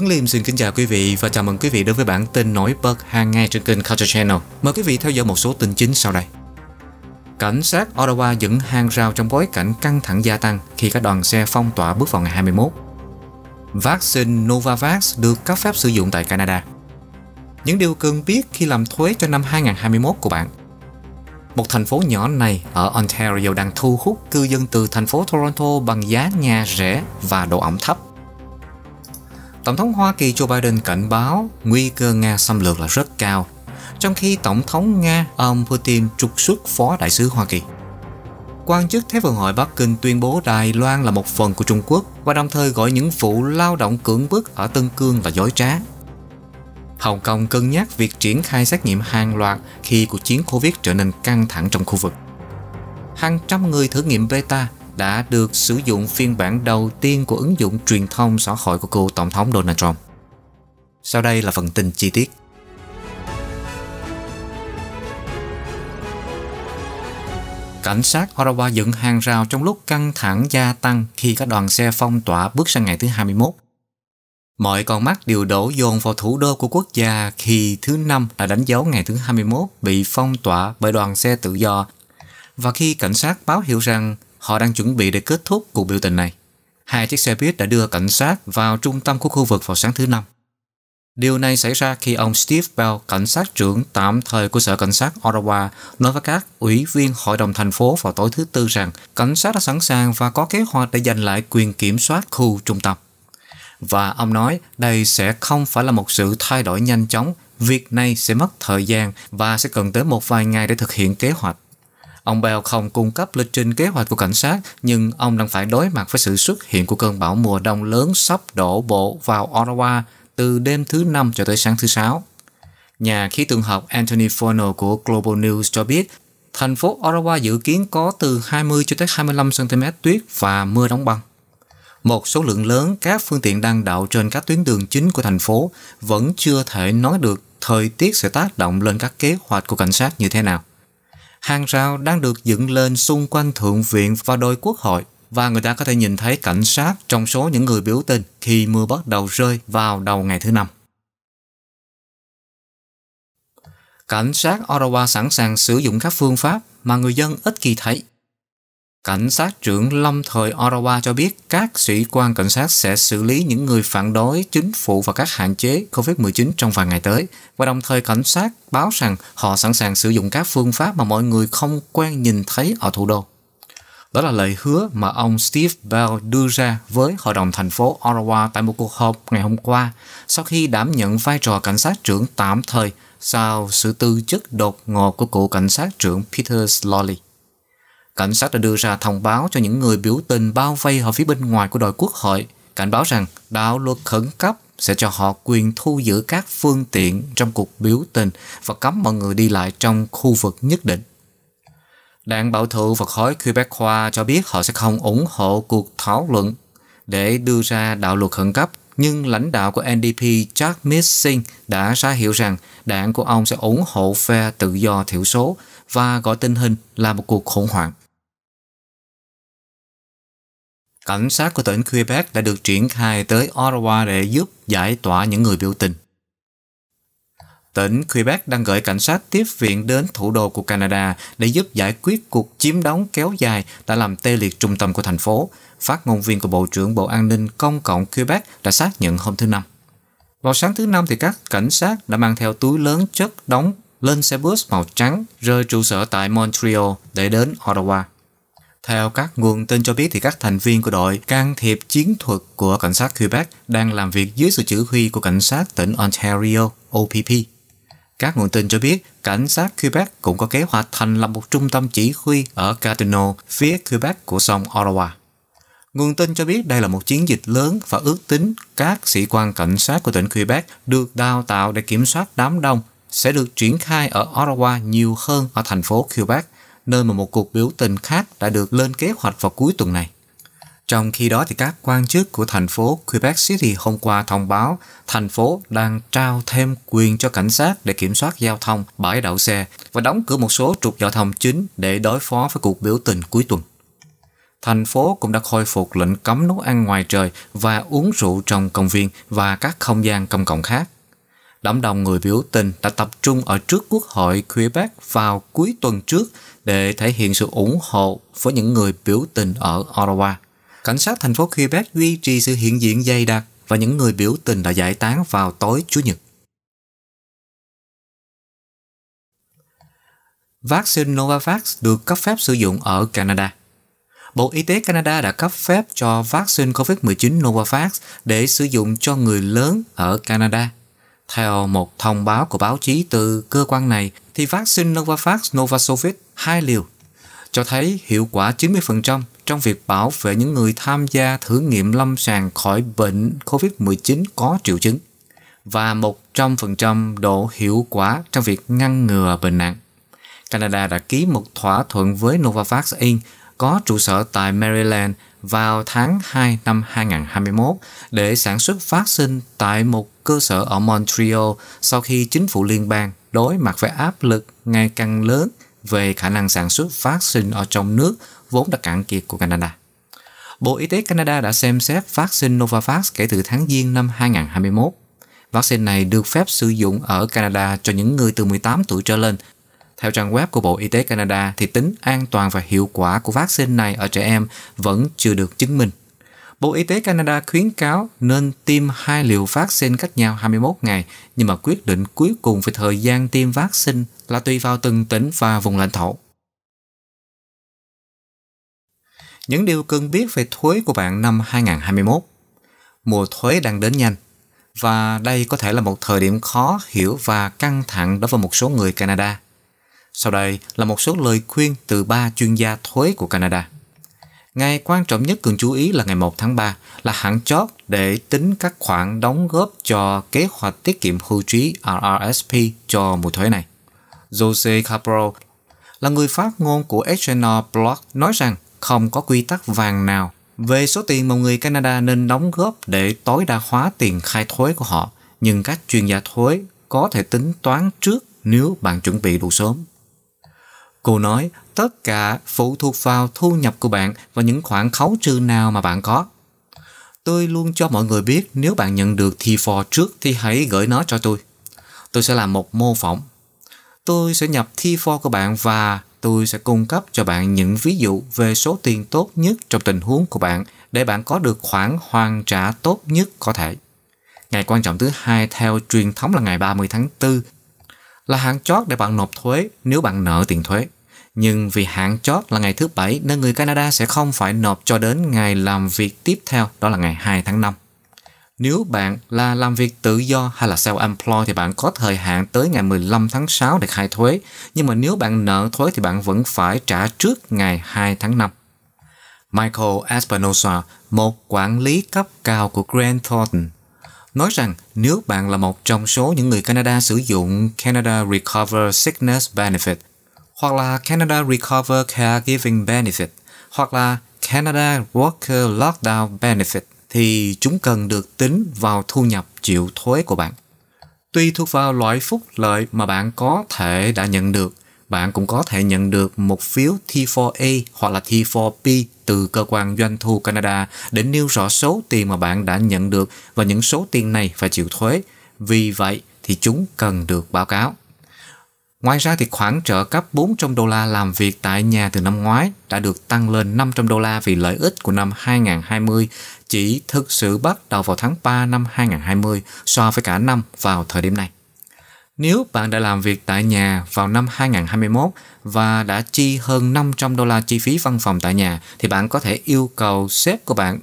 Tuấn Liêm xin kính chào quý vị và chào mừng quý vị đến với bản tin nổi bật hàng ngày trên kênh Culture Channel. Mời quý vị theo dõi một số tin chính sau đây. Cảnh sát Ottawa dựng hàng rào trong bối cảnh căng thẳng gia tăng khi các đoàn xe phong tỏa bước vào ngày 21. Vaccine Novavax được cấp phép sử dụng tại Canada. Những điều cần biết khi làm thuế cho năm 2021 của bạn. Một thành phố nhỏ này ở Ontario đang thu hút cư dân từ thành phố Toronto bằng giá nhà rẻ và độ ẩm thấp. Tổng thống Hoa Kỳ Joe Biden cảnh báo nguy cơ Nga xâm lược là rất cao, trong khi Tổng thống Nga ông Putin trục xuất phó đại sứ Hoa Kỳ. Quan chức Thế vận hội Bắc Kinh tuyên bố Đài Loan là một phần của Trung Quốc và đồng thời gọi những vụ lao động cưỡng bức ở Tân Cương là dối trá. Hồng Kông cân nhắc việc triển khai xét nghiệm hàng loạt khi cuộc chiến Covid trở nên căng thẳng trong khu vực. Hàng trăm người thử nghiệm beta đã được sử dụng phiên bản đầu tiên của ứng dụng truyền thông xã hội của cựu Tổng thống Donald Trump. Sau đây là phần tin chi tiết. Cảnh sát Ottawa dựng hàng rào trong lúc căng thẳng gia tăng khi các đoàn xe phong tỏa bước sang ngày thứ 21. Mọi con mắt đều đổ dồn vào thủ đô của quốc gia khi thứ năm đã đánh dấu ngày thứ 21 bị phong tỏa bởi đoàn xe tự do và khi cảnh sát báo hiệu rằng Họ đang chuẩn bị để kết thúc cuộc biểu tình này. Hai chiếc xe buýt đã đưa cảnh sát vào trung tâm của khu vực vào sáng thứ Năm. Điều này xảy ra khi ông Steve Bell, cảnh sát trưởng tạm thời của Sở Cảnh sát Ottawa, nói với các ủy viên hội đồng thành phố vào tối thứ Tư rằng cảnh sát đã sẵn sàng và có kế hoạch để giành lại quyền kiểm soát khu trung tâm. Và ông nói đây sẽ không phải là một sự thay đổi nhanh chóng, việc này sẽ mất thời gian và sẽ cần tới một vài ngày để thực hiện kế hoạch. Ông Bell không cung cấp lịch trình kế hoạch của cảnh sát, nhưng ông đang phải đối mặt với sự xuất hiện của cơn bão mùa đông lớn sắp đổ bộ vào Ottawa từ đêm thứ Năm cho tới sáng thứ Sáu. Nhà khí tượng học Anthony Forno của Global News cho biết thành phố Ottawa dự kiến có từ 20 cho tới 25 cm tuyết và mưa đóng băng. Một số lượng lớn các phương tiện đang đậu trên các tuyến đường chính của thành phố vẫn chưa thể nói được thời tiết sẽ tác động lên các kế hoạch của cảnh sát như thế nào. Hàng rào đang được dựng lên xung quanh Thượng viện và đôi quốc hội và người ta có thể nhìn thấy cảnh sát trong số những người biểu tình khi mưa bắt đầu rơi vào đầu ngày thứ năm. Cảnh sát Ottawa sẵn sàng sử dụng các phương pháp mà người dân ít kỳ thấy Cảnh sát trưởng lâm thời Ottawa cho biết các sĩ quan cảnh sát sẽ xử lý những người phản đối chính phủ và các hạn chế COVID-19 trong vài ngày tới. Và đồng thời cảnh sát báo rằng họ sẵn sàng sử dụng các phương pháp mà mọi người không quen nhìn thấy ở thủ đô. Đó là lời hứa mà ông Steve Bell đưa ra với Hội đồng thành phố Ottawa tại một cuộc họp ngày hôm qua sau khi đảm nhận vai trò cảnh sát trưởng tạm thời sau sự tư chức đột ngột của cựu cảnh sát trưởng Peter Lawley. Cảnh sát đã đưa ra thông báo cho những người biểu tình bao vây ở phía bên ngoài của đồi quốc hội, cảnh báo rằng đạo luật khẩn cấp sẽ cho họ quyền thu giữ các phương tiện trong cuộc biểu tình và cấm mọi người đi lại trong khu vực nhất định. Đảng Bảo thủ và khối Quebecois cho biết họ sẽ không ủng hộ cuộc thảo luận để đưa ra đạo luật khẩn cấp, nhưng lãnh đạo của NDP Jack Missing đã ra hiệu rằng đảng của ông sẽ ủng hộ phe tự do thiểu số và gọi tình hình là một cuộc khủng hoảng cảnh sát của tỉnh Quebec đã được triển khai tới Ottawa để giúp giải tỏa những người biểu tình. Tỉnh Quebec đang gửi cảnh sát tiếp viện đến thủ đô của Canada để giúp giải quyết cuộc chiếm đóng kéo dài đã làm tê liệt trung tâm của thành phố, phát ngôn viên của Bộ trưởng Bộ An ninh Công cộng Quebec đã xác nhận hôm thứ Năm. Vào sáng thứ Năm thì các cảnh sát đã mang theo túi lớn chất đóng lên xe bus màu trắng rơi trụ sở tại Montreal để đến Ottawa. Theo các nguồn tin cho biết thì các thành viên của đội can thiệp chiến thuật của cảnh sát Quebec đang làm việc dưới sự chỉ huy của cảnh sát tỉnh Ontario OPP. Các nguồn tin cho biết cảnh sát Quebec cũng có kế hoạch thành lập một trung tâm chỉ huy ở Gatineau phía Quebec của sông Ottawa. Nguồn tin cho biết đây là một chiến dịch lớn và ước tính các sĩ quan cảnh sát của tỉnh Quebec được đào tạo để kiểm soát đám đông sẽ được triển khai ở Ottawa nhiều hơn ở thành phố Quebec – nơi mà một cuộc biểu tình khác đã được lên kế hoạch vào cuối tuần này. Trong khi đó thì các quan chức của thành phố Quebec City hôm qua thông báo thành phố đang trao thêm quyền cho cảnh sát để kiểm soát giao thông, bãi đậu xe và đóng cửa một số trục giao thông chính để đối phó với cuộc biểu tình cuối tuần. Thành phố cũng đã khôi phục lệnh cấm nấu ăn ngoài trời và uống rượu trong công viên và các không gian công cộng khác. Đám đông người biểu tình đã tập trung ở trước Quốc hội Quebec vào cuối tuần trước để thể hiện sự ủng hộ với những người biểu tình ở Ottawa. Cảnh sát thành phố Quebec duy trì sự hiện diện dày đặc và những người biểu tình đã giải tán vào tối Chủ nhật. Vaccine Novavax được cấp phép sử dụng ở Canada. Bộ Y tế Canada đã cấp phép cho vaccine COVID-19 Novavax để sử dụng cho người lớn ở Canada theo một thông báo của báo chí từ cơ quan này, thì vaccine Novavax Novasovic hai liều cho thấy hiệu quả 90% trong việc bảo vệ những người tham gia thử nghiệm lâm sàng khỏi bệnh COVID-19 có triệu chứng và 100% độ hiệu quả trong việc ngăn ngừa bệnh nặng. Canada đã ký một thỏa thuận với Novavax Inc. có trụ sở tại Maryland – vào tháng 2 năm 2021 để sản xuất phát sinh tại một cơ sở ở Montreal sau khi chính phủ liên bang đối mặt với áp lực ngày càng lớn về khả năng sản xuất phát sinh ở trong nước vốn đã cạn kiệt của Canada. Bộ Y tế Canada đã xem xét phát sinh Novavax kể từ tháng Giêng năm 2021. Vaccine này được phép sử dụng ở Canada cho những người từ 18 tuổi trở lên theo trang web của Bộ Y tế Canada thì tính an toàn và hiệu quả của vaccine này ở trẻ em vẫn chưa được chứng minh. Bộ Y tế Canada khuyến cáo nên tiêm hai liều vaccine cách nhau 21 ngày, nhưng mà quyết định cuối cùng về thời gian tiêm vaccine là tùy vào từng tỉnh và vùng lãnh thổ. Những điều cần biết về thuế của bạn năm 2021 Mùa thuế đang đến nhanh, và đây có thể là một thời điểm khó hiểu và căng thẳng đối với một số người Canada. Sau đây là một số lời khuyên từ ba chuyên gia thuế của Canada. Ngày quan trọng nhất cần chú ý là ngày 1 tháng 3 là hạn chót để tính các khoản đóng góp cho kế hoạch tiết kiệm hưu trí RRSP cho mùa thuế này. Jose Capro là người phát ngôn của H&R Block nói rằng không có quy tắc vàng nào về số tiền mà người Canada nên đóng góp để tối đa hóa tiền khai thuế của họ, nhưng các chuyên gia thuế có thể tính toán trước nếu bạn chuẩn bị đủ sớm. Cô nói tất cả phụ thuộc vào thu nhập của bạn và những khoản khấu trừ nào mà bạn có. Tôi luôn cho mọi người biết nếu bạn nhận được thi phò trước thì hãy gửi nó cho tôi. Tôi sẽ làm một mô phỏng. Tôi sẽ nhập thi for của bạn và tôi sẽ cung cấp cho bạn những ví dụ về số tiền tốt nhất trong tình huống của bạn để bạn có được khoản hoàn trả tốt nhất có thể. Ngày quan trọng thứ hai theo truyền thống là ngày 30 tháng 4 là hạn chót để bạn nộp thuế nếu bạn nợ tiền thuế. Nhưng vì hạn chót là ngày thứ Bảy nên người Canada sẽ không phải nộp cho đến ngày làm việc tiếp theo, đó là ngày 2 tháng 5. Nếu bạn là làm việc tự do hay là self-employed thì bạn có thời hạn tới ngày 15 tháng 6 để khai thuế, nhưng mà nếu bạn nợ thuế thì bạn vẫn phải trả trước ngày 2 tháng 5. Michael Espinosa, một quản lý cấp cao của Grant Thornton, nói rằng nếu bạn là một trong số những người Canada sử dụng Canada Recover Sickness Benefit hoặc là Canada Recover Caregiving Benefit hoặc là Canada Worker Lockdown Benefit thì chúng cần được tính vào thu nhập chịu thuế của bạn. Tùy thuộc vào loại phúc lợi mà bạn có thể đã nhận được, bạn cũng có thể nhận được một phiếu T4A hoặc là T4B từ cơ quan doanh thu Canada để nêu rõ số tiền mà bạn đã nhận được và những số tiền này phải chịu thuế. Vì vậy thì chúng cần được báo cáo. Ngoài ra thì khoản trợ cấp 400 đô la làm việc tại nhà từ năm ngoái đã được tăng lên 500 đô la vì lợi ích của năm 2020 chỉ thực sự bắt đầu vào tháng 3 năm 2020 so với cả năm vào thời điểm này. Nếu bạn đã làm việc tại nhà vào năm 2021 và đã chi hơn 500 đô la chi phí văn phòng tại nhà thì bạn có thể yêu cầu sếp của bạn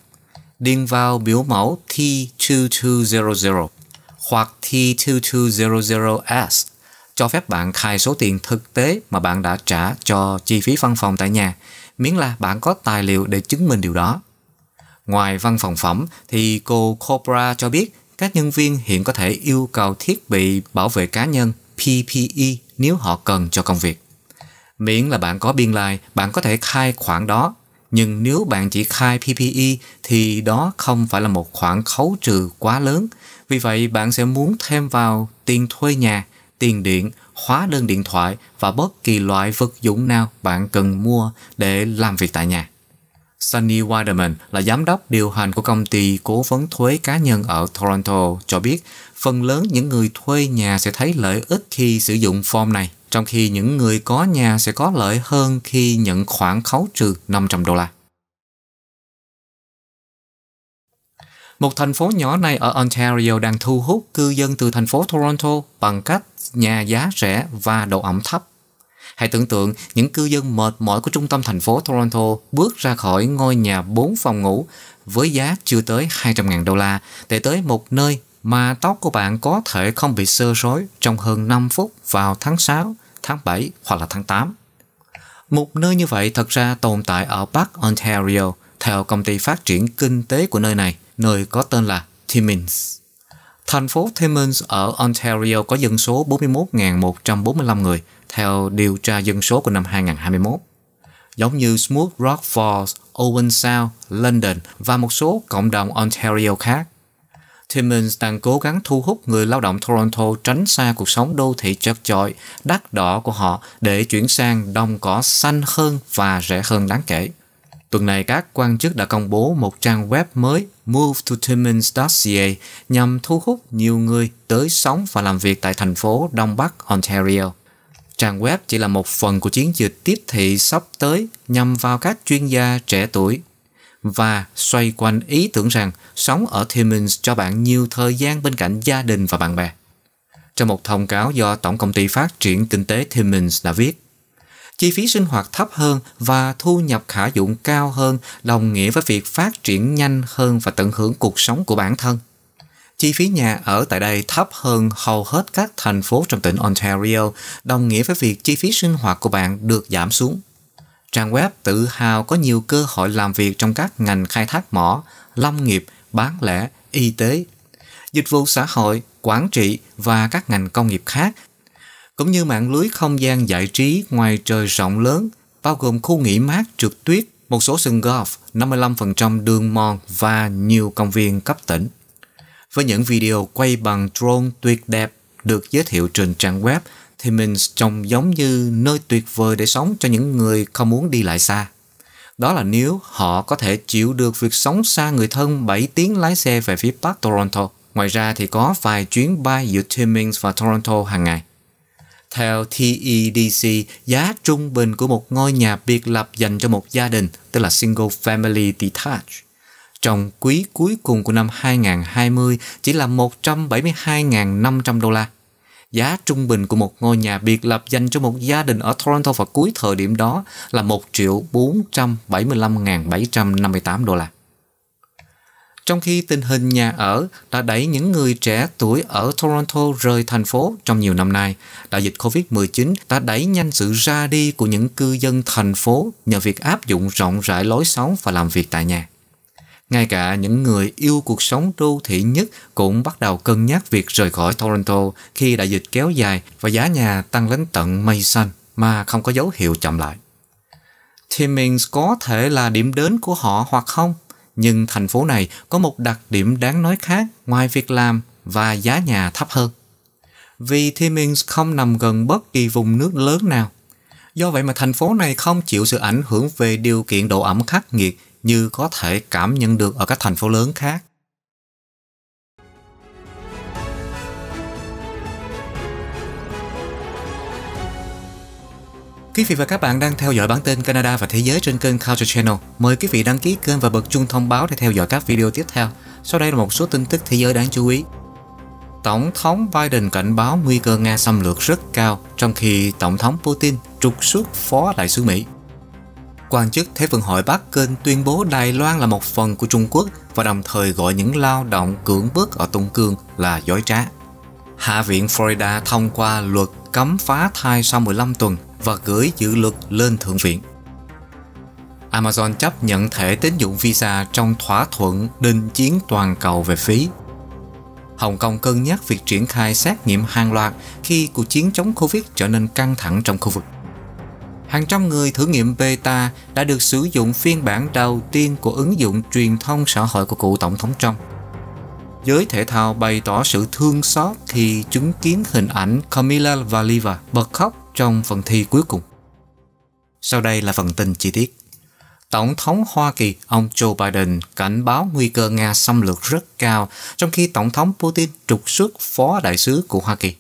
điền vào biểu mẫu T2200 hoặc T2200S cho phép bạn khai số tiền thực tế mà bạn đã trả cho chi phí văn phòng tại nhà, miễn là bạn có tài liệu để chứng minh điều đó. Ngoài văn phòng phẩm thì cô Cobra cho biết các nhân viên hiện có thể yêu cầu thiết bị bảo vệ cá nhân PPE nếu họ cần cho công việc. Miễn là bạn có biên lai, bạn có thể khai khoản đó. Nhưng nếu bạn chỉ khai PPE thì đó không phải là một khoản khấu trừ quá lớn. Vì vậy bạn sẽ muốn thêm vào tiền thuê nhà tiền điện, hóa đơn điện thoại và bất kỳ loại vật dụng nào bạn cần mua để làm việc tại nhà. Sunny Wideman là giám đốc điều hành của công ty cố vấn thuế cá nhân ở Toronto cho biết phần lớn những người thuê nhà sẽ thấy lợi ích khi sử dụng form này, trong khi những người có nhà sẽ có lợi hơn khi nhận khoản khấu trừ 500 đô la. Một thành phố nhỏ này ở Ontario đang thu hút cư dân từ thành phố Toronto bằng cách nhà giá rẻ và độ ẩm thấp. Hãy tưởng tượng những cư dân mệt mỏi của trung tâm thành phố Toronto bước ra khỏi ngôi nhà 4 phòng ngủ với giá chưa tới 200.000 đô la để tới một nơi mà tóc của bạn có thể không bị sơ rối trong hơn 5 phút vào tháng 6, tháng 7 hoặc là tháng 8. Một nơi như vậy thật ra tồn tại ở Bắc Ontario theo công ty phát triển kinh tế của nơi này nơi có tên là Timmins. Thành phố Timmins ở Ontario có dân số 41.145 người theo điều tra dân số của năm 2021. Giống như Smooth Rock Falls, Owen Sound, London và một số cộng đồng Ontario khác, Timmins đang cố gắng thu hút người lao động Toronto tránh xa cuộc sống đô thị chật chội, đắt đỏ của họ để chuyển sang đồng cỏ xanh hơn và rẻ hơn đáng kể. Tuần này, các quan chức đã công bố một trang web mới movetotimmins.ca nhằm thu hút nhiều người tới sống và làm việc tại thành phố Đông Bắc Ontario. Trang web chỉ là một phần của chiến dịch tiếp thị sắp tới nhằm vào các chuyên gia trẻ tuổi và xoay quanh ý tưởng rằng sống ở Timmins cho bạn nhiều thời gian bên cạnh gia đình và bạn bè. Trong một thông cáo do Tổng Công ty Phát triển Kinh tế Timmins đã viết, chi phí sinh hoạt thấp hơn và thu nhập khả dụng cao hơn đồng nghĩa với việc phát triển nhanh hơn và tận hưởng cuộc sống của bản thân. Chi phí nhà ở tại đây thấp hơn hầu hết các thành phố trong tỉnh Ontario, đồng nghĩa với việc chi phí sinh hoạt của bạn được giảm xuống. Trang web tự hào có nhiều cơ hội làm việc trong các ngành khai thác mỏ, lâm nghiệp, bán lẻ, y tế, dịch vụ xã hội, quản trị và các ngành công nghiệp khác cũng như mạng lưới không gian giải trí ngoài trời rộng lớn, bao gồm khu nghỉ mát trượt tuyết, một số sân golf, 55% đường mòn và nhiều công viên cấp tỉnh. Với những video quay bằng drone tuyệt đẹp được giới thiệu trên trang web thì mình trông giống như nơi tuyệt vời để sống cho những người không muốn đi lại xa. Đó là nếu họ có thể chịu được việc sống xa người thân 7 tiếng lái xe về phía Bắc Toronto. Ngoài ra thì có vài chuyến bay giữa Timmins và Toronto hàng ngày. Theo TEDC, giá trung bình của một ngôi nhà biệt lập dành cho một gia đình, tức là Single Family Detached, trong quý cuối cùng của năm 2020 chỉ là 172.500 đô la. Giá trung bình của một ngôi nhà biệt lập dành cho một gia đình ở Toronto vào cuối thời điểm đó là 1 475.758 đô la trong khi tình hình nhà ở đã đẩy những người trẻ tuổi ở Toronto rời thành phố trong nhiều năm nay. Đại dịch COVID-19 đã đẩy nhanh sự ra đi của những cư dân thành phố nhờ việc áp dụng rộng rãi lối sống và làm việc tại nhà. Ngay cả những người yêu cuộc sống đô thị nhất cũng bắt đầu cân nhắc việc rời khỏi Toronto khi đại dịch kéo dài và giá nhà tăng lên tận mây xanh mà không có dấu hiệu chậm lại. Timmins có thể là điểm đến của họ hoặc không? nhưng thành phố này có một đặc điểm đáng nói khác ngoài việc làm và giá nhà thấp hơn. Vì Timmins không nằm gần bất kỳ vùng nước lớn nào. Do vậy mà thành phố này không chịu sự ảnh hưởng về điều kiện độ ẩm khắc nghiệt như có thể cảm nhận được ở các thành phố lớn khác. Quý vị và các bạn đang theo dõi bản tin Canada và Thế giới trên kênh Culture Channel. Mời quý vị đăng ký kênh và bật chuông thông báo để theo dõi các video tiếp theo. Sau đây là một số tin tức thế giới đáng chú ý. Tổng thống Biden cảnh báo nguy cơ Nga xâm lược rất cao, trong khi Tổng thống Putin trục xuất phó đại sứ Mỹ. Quan chức Thế vận hội Bắc Kinh tuyên bố Đài Loan là một phần của Trung Quốc và đồng thời gọi những lao động cưỡng bức ở Tung Cương là dối trá. Hạ viện Florida thông qua luật cấm phá thai sau 15 tuần và gửi dự luật lên Thượng viện. Amazon chấp nhận thẻ tín dụng Visa trong thỏa thuận đình chiến toàn cầu về phí. Hồng Kông cân nhắc việc triển khai xét nghiệm hàng loạt khi cuộc chiến chống Covid trở nên căng thẳng trong khu vực. Hàng trăm người thử nghiệm beta đã được sử dụng phiên bản đầu tiên của ứng dụng truyền thông xã hội của cựu Tổng thống Trump. Giới thể thao bày tỏ sự thương xót khi chứng kiến hình ảnh Camila Valiva bật khóc trong phần thi cuối cùng. Sau đây là phần tin chi tiết. Tổng thống Hoa Kỳ ông Joe Biden cảnh báo nguy cơ Nga xâm lược rất cao, trong khi Tổng thống Putin trục xuất phó đại sứ của Hoa Kỳ.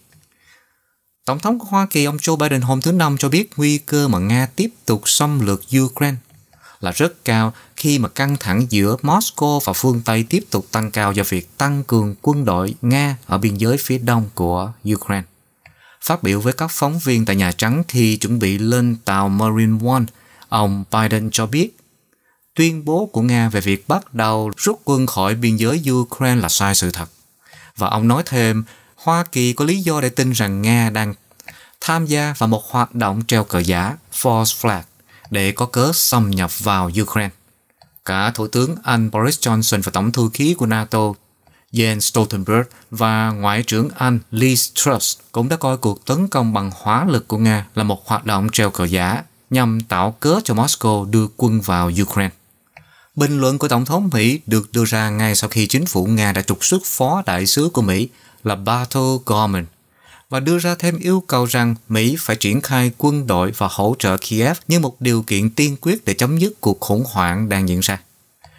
Tổng thống Hoa Kỳ ông Joe Biden hôm thứ Năm cho biết nguy cơ mà Nga tiếp tục xâm lược Ukraine là rất cao khi mà căng thẳng giữa Moscow và phương Tây tiếp tục tăng cao do việc tăng cường quân đội Nga ở biên giới phía đông của Ukraine. Phát biểu với các phóng viên tại Nhà Trắng khi chuẩn bị lên tàu Marine One, ông Biden cho biết tuyên bố của Nga về việc bắt đầu rút quân khỏi biên giới Ukraine là sai sự thật. Và ông nói thêm, Hoa Kỳ có lý do để tin rằng Nga đang tham gia vào một hoạt động treo cờ giả false flag để có cớ xâm nhập vào Ukraine. Cả Thủ tướng Anh Boris Johnson và Tổng thư ký của NATO Jens Stoltenberg và Ngoại trưởng Anh Liz Truss cũng đã coi cuộc tấn công bằng hóa lực của Nga là một hoạt động treo cờ giả nhằm tạo cớ cho Moscow đưa quân vào Ukraine. Bình luận của Tổng thống Mỹ được đưa ra ngay sau khi chính phủ Nga đã trục xuất phó đại sứ của Mỹ là Bartol Gorman và đưa ra thêm yêu cầu rằng Mỹ phải triển khai quân đội và hỗ trợ Kiev như một điều kiện tiên quyết để chấm dứt cuộc khủng hoảng đang diễn ra.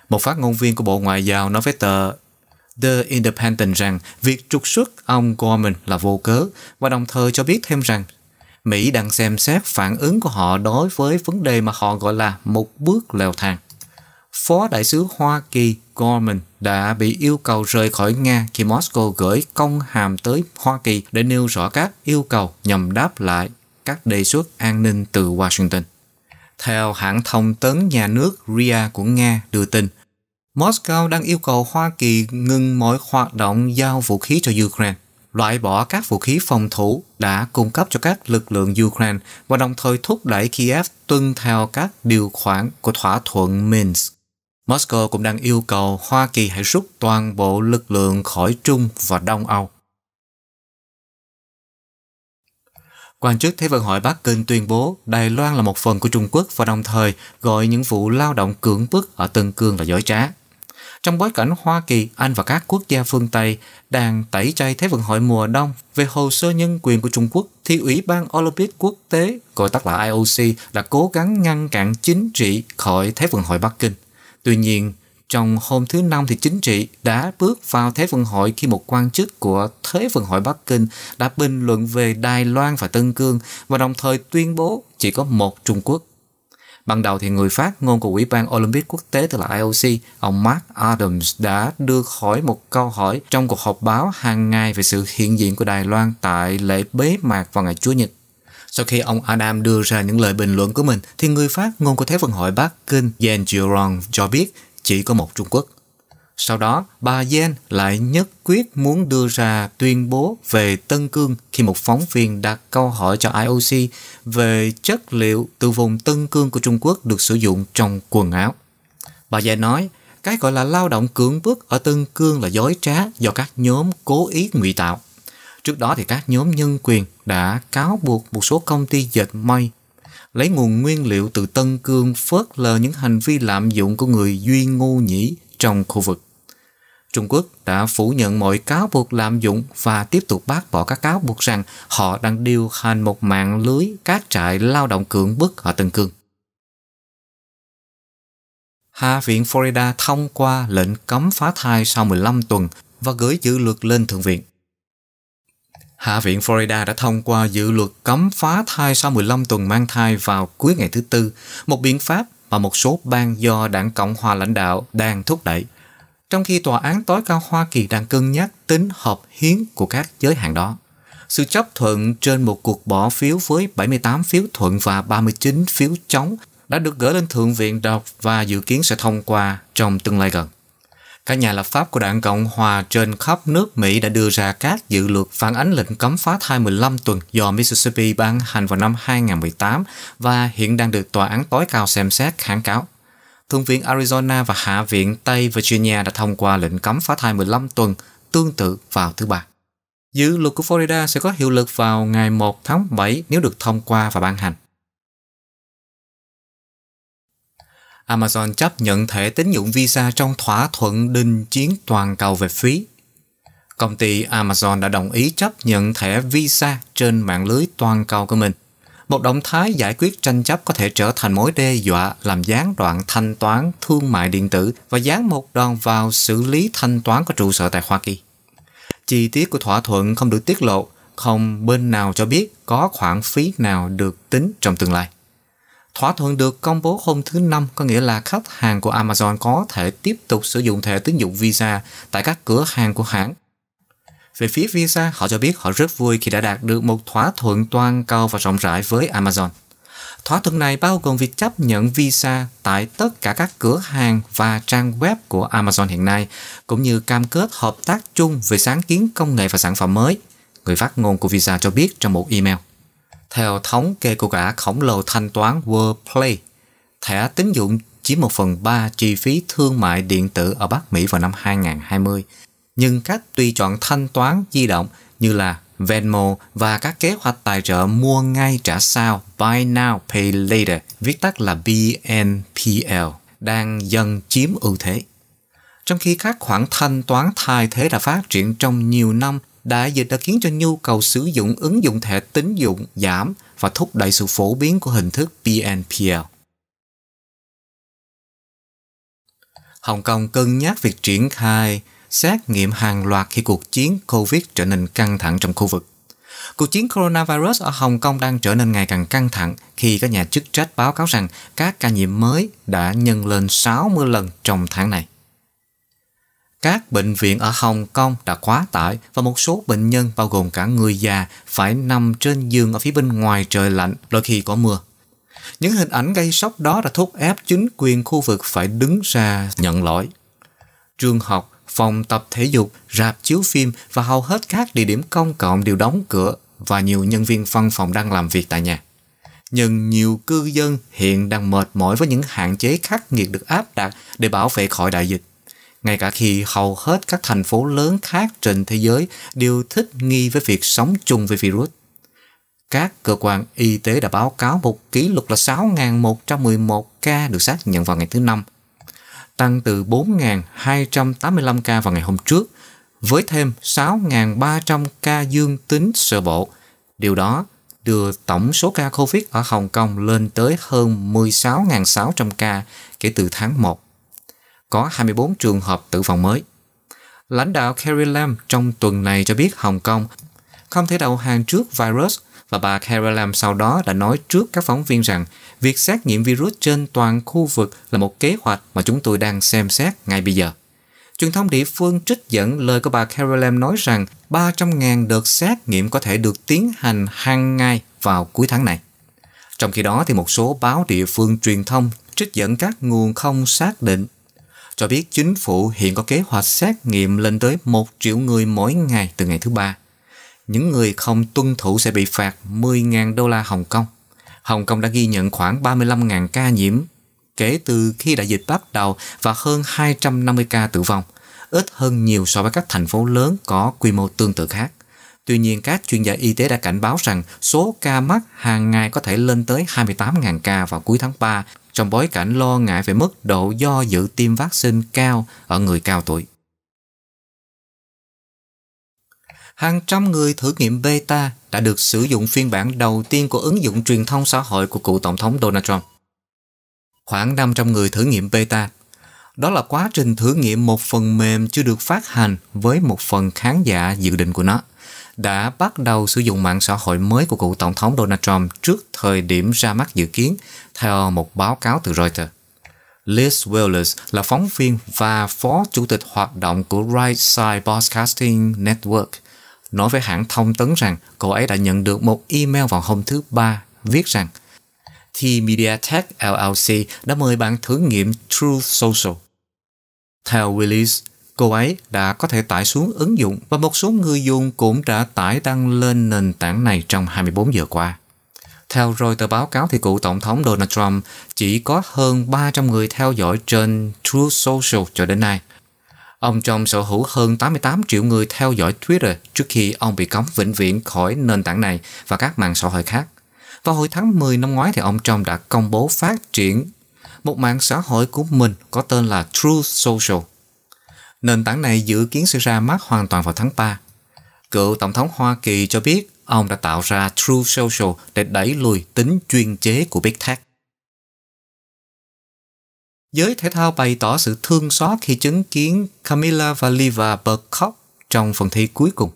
Một phát ngôn viên của Bộ Ngoại giao nói với tờ The Independent rằng việc trục xuất ông Gorman là vô cớ và đồng thời cho biết thêm rằng Mỹ đang xem xét phản ứng của họ đối với vấn đề mà họ gọi là một bước leo thang. Phó đại sứ Hoa Kỳ Gorman đã bị yêu cầu rời khỏi Nga khi Moscow gửi công hàm tới Hoa Kỳ để nêu rõ các yêu cầu nhằm đáp lại các đề xuất an ninh từ Washington. Theo hãng thông tấn nhà nước RIA của Nga đưa tin, Moscow đang yêu cầu Hoa Kỳ ngừng mọi hoạt động giao vũ khí cho Ukraine, loại bỏ các vũ khí phòng thủ đã cung cấp cho các lực lượng Ukraine và đồng thời thúc đẩy Kiev tuân theo các điều khoản của thỏa thuận Minsk. Moscow cũng đang yêu cầu Hoa Kỳ hãy rút toàn bộ lực lượng khỏi Trung và Đông Âu. Quan chức Thế vận hội Bắc Kinh tuyên bố Đài Loan là một phần của Trung Quốc và đồng thời gọi những vụ lao động cưỡng bức ở Tân Cương là dối trá trong bối cảnh Hoa Kỳ, Anh và các quốc gia phương Tây đang tẩy chay Thế vận hội mùa đông về hồ sơ nhân quyền của Trung Quốc thì Ủy ban Olympic Quốc tế, gọi tắt là IOC, đã cố gắng ngăn cản chính trị khỏi Thế vận hội Bắc Kinh. Tuy nhiên, trong hôm thứ Năm thì chính trị đã bước vào Thế vận hội khi một quan chức của Thế vận hội Bắc Kinh đã bình luận về Đài Loan và Tân Cương và đồng thời tuyên bố chỉ có một Trung Quốc Ban đầu thì người phát ngôn của Ủy ban Olympic Quốc tế tức là IOC, ông Mark Adams đã đưa khỏi một câu hỏi trong cuộc họp báo hàng ngày về sự hiện diện của Đài Loan tại lễ bế mạc vào ngày chủ Nhật. Sau khi ông Adam đưa ra những lời bình luận của mình, thì người phát ngôn của Thế vận hội Bắc Kinh Yan Jirong cho biết chỉ có một Trung Quốc. Sau đó, bà Yen lại nhất quyết muốn đưa ra tuyên bố về Tân Cương khi một phóng viên đặt câu hỏi cho IOC về chất liệu từ vùng Tân Cương của Trung Quốc được sử dụng trong quần áo. Bà Yen nói, cái gọi là lao động cưỡng bức ở Tân Cương là dối trá do các nhóm cố ý ngụy tạo. Trước đó thì các nhóm nhân quyền đã cáo buộc một số công ty dệt may lấy nguồn nguyên liệu từ Tân Cương phớt lờ những hành vi lạm dụng của người Duy Ngô Nhĩ trong khu vực. Trung Quốc đã phủ nhận mọi cáo buộc lạm dụng và tiếp tục bác bỏ các cáo buộc rằng họ đang điều hành một mạng lưới các trại lao động cưỡng bức ở Tân Cương. Hạ viện Florida thông qua lệnh cấm phá thai sau 15 tuần và gửi dự luật lên Thượng viện. Hạ viện Florida đã thông qua dự luật cấm phá thai sau 15 tuần mang thai vào cuối ngày thứ Tư, một biện pháp mà một số bang do đảng Cộng hòa lãnh đạo đang thúc đẩy trong khi tòa án tối cao Hoa Kỳ đang cân nhắc tính hợp hiến của các giới hạn đó. Sự chấp thuận trên một cuộc bỏ phiếu với 78 phiếu thuận và 39 phiếu chống đã được gửi lên Thượng viện đọc và dự kiến sẽ thông qua trong tương lai gần. Các nhà lập pháp của đảng Cộng Hòa trên khắp nước Mỹ đã đưa ra các dự luật phản ánh lệnh cấm phá thai 15 tuần do Mississippi ban hành vào năm 2018 và hiện đang được Tòa án tối cao xem xét kháng cáo. Thượng viện Arizona và Hạ viện Tây Virginia đã thông qua lệnh cấm phá thai 15 tuần tương tự vào thứ Ba. Dự luật của Florida sẽ có hiệu lực vào ngày 1 tháng 7 nếu được thông qua và ban hành. Amazon chấp nhận thẻ tín dụng Visa trong thỏa thuận đình chiến toàn cầu về phí. Công ty Amazon đã đồng ý chấp nhận thẻ Visa trên mạng lưới toàn cầu của mình – một động thái giải quyết tranh chấp có thể trở thành mối đe dọa làm gián đoạn thanh toán thương mại điện tử và dán một đòn vào xử lý thanh toán có trụ sở tại Hoa Kỳ. Chi tiết của thỏa thuận không được tiết lộ, không bên nào cho biết có khoản phí nào được tính trong tương lai. Thỏa thuận được công bố hôm thứ Năm có nghĩa là khách hàng của Amazon có thể tiếp tục sử dụng thẻ tín dụng Visa tại các cửa hàng của hãng về phía Visa, họ cho biết họ rất vui khi đã đạt được một thỏa thuận toàn cầu và rộng rãi với Amazon. Thỏa thuận này bao gồm việc chấp nhận Visa tại tất cả các cửa hàng và trang web của Amazon hiện nay, cũng như cam kết hợp tác chung về sáng kiến công nghệ và sản phẩm mới, người phát ngôn của Visa cho biết trong một email. Theo thống kê của cả khổng lồ thanh toán WorldPay, thẻ tín dụng chiếm 1 phần 3 chi phí thương mại điện tử ở Bắc Mỹ vào năm 2020, nhưng các tùy chọn thanh toán di động như là Venmo và các kế hoạch tài trợ mua ngay trả sau Buy Now Pay Later, viết tắt là BNPL, đang dần chiếm ưu thế. Trong khi các khoản thanh toán thay thế đã phát triển trong nhiều năm, đại dịch đã khiến cho nhu cầu sử dụng ứng dụng thẻ tín dụng giảm và thúc đẩy sự phổ biến của hình thức BNPL. Hồng Kông cân nhắc việc triển khai xét nghiệm hàng loạt khi cuộc chiến COVID trở nên căng thẳng trong khu vực. Cuộc chiến coronavirus ở Hồng Kông đang trở nên ngày càng căng thẳng khi các nhà chức trách báo cáo rằng các ca nhiễm mới đã nhân lên 60 lần trong tháng này. Các bệnh viện ở Hồng Kông đã quá tải và một số bệnh nhân bao gồm cả người già phải nằm trên giường ở phía bên ngoài trời lạnh đôi khi có mưa. Những hình ảnh gây sốc đó đã thúc ép chính quyền khu vực phải đứng ra nhận lỗi. Trường học, phòng tập thể dục, rạp chiếu phim và hầu hết các địa điểm công cộng đều đóng cửa và nhiều nhân viên văn phòng đang làm việc tại nhà. Nhưng nhiều cư dân hiện đang mệt mỏi với những hạn chế khắc nghiệt được áp đặt để bảo vệ khỏi đại dịch. Ngay cả khi hầu hết các thành phố lớn khác trên thế giới đều thích nghi với việc sống chung với virus. Các cơ quan y tế đã báo cáo một kỷ lục là 6.111 ca được xác nhận vào ngày thứ Năm – tăng từ 4.285 ca vào ngày hôm trước, với thêm 6.300 ca dương tính sơ bộ. Điều đó đưa tổng số ca COVID ở Hồng Kông lên tới hơn 16.600 ca kể từ tháng 1. Có 24 trường hợp tử vong mới. Lãnh đạo Carrie Lam trong tuần này cho biết Hồng Kông không thể đầu hàng trước virus và bà Carol sau đó đã nói trước các phóng viên rằng việc xét nghiệm virus trên toàn khu vực là một kế hoạch mà chúng tôi đang xem xét ngay bây giờ. Truyền thông địa phương trích dẫn lời của bà Carol nói rằng 300.000 đợt xét nghiệm có thể được tiến hành hàng ngày vào cuối tháng này. Trong khi đó, thì một số báo địa phương truyền thông trích dẫn các nguồn không xác định cho biết chính phủ hiện có kế hoạch xét nghiệm lên tới 1 triệu người mỗi ngày từ ngày thứ ba những người không tuân thủ sẽ bị phạt 10.000 đô la Hồng Kông. Hồng Kông đã ghi nhận khoảng 35.000 ca nhiễm kể từ khi đại dịch bắt đầu và hơn 250 ca tử vong, ít hơn nhiều so với các thành phố lớn có quy mô tương tự khác. Tuy nhiên, các chuyên gia y tế đã cảnh báo rằng số ca mắc hàng ngày có thể lên tới 28.000 ca vào cuối tháng 3 trong bối cảnh lo ngại về mức độ do dự tiêm vaccine cao ở người cao tuổi. hàng trăm người thử nghiệm beta đã được sử dụng phiên bản đầu tiên của ứng dụng truyền thông xã hội của cựu Tổng thống Donald Trump. Khoảng 500 người thử nghiệm beta. Đó là quá trình thử nghiệm một phần mềm chưa được phát hành với một phần khán giả dự định của nó đã bắt đầu sử dụng mạng xã hội mới của cựu Tổng thống Donald Trump trước thời điểm ra mắt dự kiến, theo một báo cáo từ Reuters. Liz willis là phóng viên và phó chủ tịch hoạt động của Right Side Broadcasting Network, nói với hãng thông tấn rằng cô ấy đã nhận được một email vào hôm thứ Ba viết rằng thì MediaTek LLC đã mời bạn thử nghiệm Truth Social. Theo Willis, cô ấy đã có thể tải xuống ứng dụng và một số người dùng cũng đã tải đăng lên nền tảng này trong 24 giờ qua. Theo Reuters báo cáo thì cựu Tổng thống Donald Trump chỉ có hơn 300 người theo dõi trên Truth Social cho đến nay. Ông Trump sở hữu hơn 88 triệu người theo dõi Twitter trước khi ông bị cấm vĩnh viễn khỏi nền tảng này và các mạng xã hội khác. Vào hồi tháng 10 năm ngoái thì ông Trump đã công bố phát triển một mạng xã hội của mình có tên là Truth Social. Nền tảng này dự kiến sẽ ra mắt hoàn toàn vào tháng 3. Cựu Tổng thống Hoa Kỳ cho biết ông đã tạo ra Truth Social để đẩy lùi tính chuyên chế của Big Tech. Giới thể thao bày tỏ sự thương xót khi chứng kiến Camila Valiva bật khóc trong phần thi cuối cùng.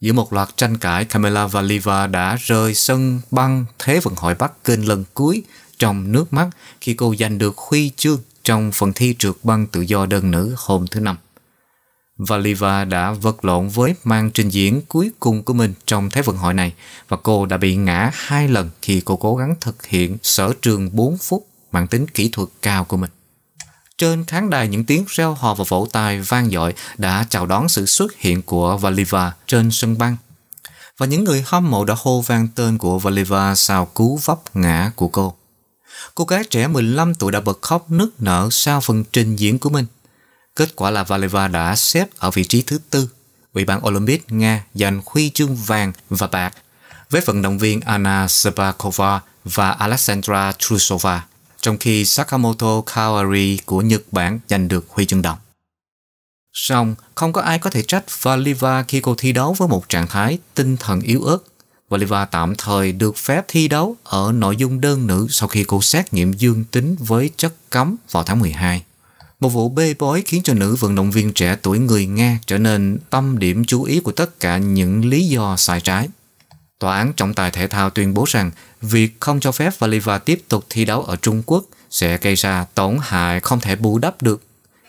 Giữa một loạt tranh cãi, Camila Valiva đã rời sân băng Thế vận hội Bắc Kinh lần cuối trong nước mắt khi cô giành được huy chương trong phần thi trượt băng tự do đơn nữ hôm thứ Năm. Valiva đã vật lộn với màn trình diễn cuối cùng của mình trong Thế vận hội này và cô đã bị ngã hai lần khi cô cố gắng thực hiện sở trường 4 phút mang tính kỹ thuật cao của mình. Trên khán đài những tiếng reo hò và vỗ tay vang dội đã chào đón sự xuất hiện của Valiva trên sân băng. Và những người hâm mộ đã hô vang tên của Valiva sau cú vấp ngã của cô. Cô gái trẻ 15 tuổi đã bật khóc nức nở sau phần trình diễn của mình. Kết quả là Valiva đã xếp ở vị trí thứ tư. Ủy ban Olympic Nga giành huy chương vàng và bạc với vận động viên Anna Sabakova và Alexandra Trusova trong khi Sakamoto Kawari của Nhật Bản giành được huy chương đồng. Song, không có ai có thể trách Valiva khi cô thi đấu với một trạng thái tinh thần yếu ớt. Valiva tạm thời được phép thi đấu ở nội dung đơn nữ sau khi cô xét nghiệm dương tính với chất cấm vào tháng 12. Một vụ bê bối khiến cho nữ vận động viên trẻ tuổi người Nga trở nên tâm điểm chú ý của tất cả những lý do sai trái. Tòa án trọng tài thể thao tuyên bố rằng Việc không cho phép Valiva tiếp tục thi đấu ở Trung Quốc sẽ gây ra tổn hại không thể bù đắp được.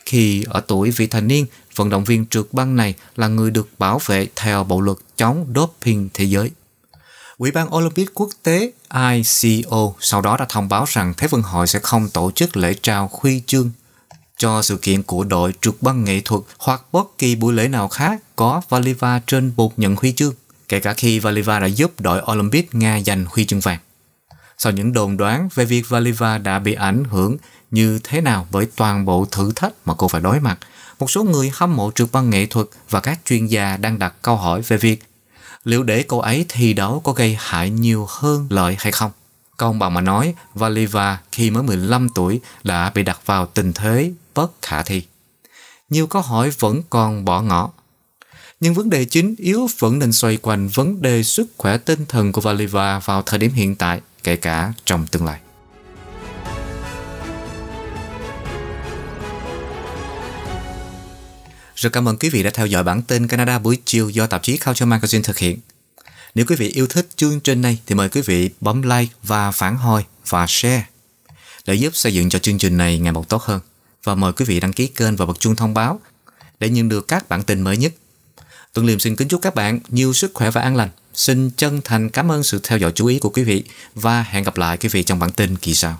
Khi ở tuổi vị thành niên, vận động viên trượt băng này là người được bảo vệ theo bộ luật chống doping thế giới. Ủy ban Olympic Quốc tế ICO sau đó đã thông báo rằng Thế vận hội sẽ không tổ chức lễ trao huy chương cho sự kiện của đội trượt băng nghệ thuật hoặc bất kỳ buổi lễ nào khác có Valiva trên bục nhận huy chương kể cả khi Valiva đã giúp đội Olympic Nga giành huy chương vàng. Sau những đồn đoán về việc Valiva đã bị ảnh hưởng như thế nào với toàn bộ thử thách mà cô phải đối mặt, một số người hâm mộ trượt băng nghệ thuật và các chuyên gia đang đặt câu hỏi về việc liệu để cô ấy thi đấu có gây hại nhiều hơn lợi hay không. Công bằng mà nói, Valiva khi mới 15 tuổi đã bị đặt vào tình thế bất khả thi. Nhiều câu hỏi vẫn còn bỏ ngỏ, nhưng vấn đề chính yếu vẫn nên xoay quanh vấn đề sức khỏe tinh thần của Valiva vào thời điểm hiện tại, kể cả trong tương lai. Rất cảm ơn quý vị đã theo dõi bản tin Canada buổi chiều do tạp chí Culture Magazine thực hiện. Nếu quý vị yêu thích chương trình này thì mời quý vị bấm like và phản hồi và share để giúp xây dựng cho chương trình này ngày một tốt hơn. Và mời quý vị đăng ký kênh và bật chuông thông báo để nhận được các bản tin mới nhất. Tuấn Liêm xin kính chúc các bạn nhiều sức khỏe và an lành. Xin chân thành cảm ơn sự theo dõi chú ý của quý vị và hẹn gặp lại quý vị trong bản tin kỳ sau.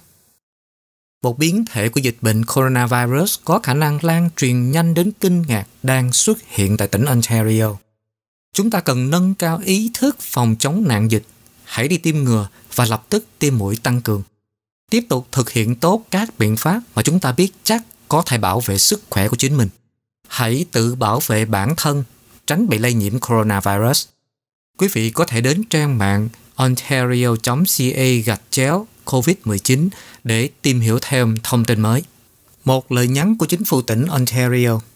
Một biến thể của dịch bệnh coronavirus có khả năng lan truyền nhanh đến kinh ngạc đang xuất hiện tại tỉnh Ontario. Chúng ta cần nâng cao ý thức phòng chống nạn dịch, hãy đi tiêm ngừa và lập tức tiêm mũi tăng cường. Tiếp tục thực hiện tốt các biện pháp mà chúng ta biết chắc có thể bảo vệ sức khỏe của chính mình. Hãy tự bảo vệ bản thân tránh bị lây nhiễm coronavirus. Quý vị có thể đến trang mạng ontario.ca gạch chéo COVID-19 để tìm hiểu thêm thông tin mới. Một lời nhắn của chính phủ tỉnh Ontario –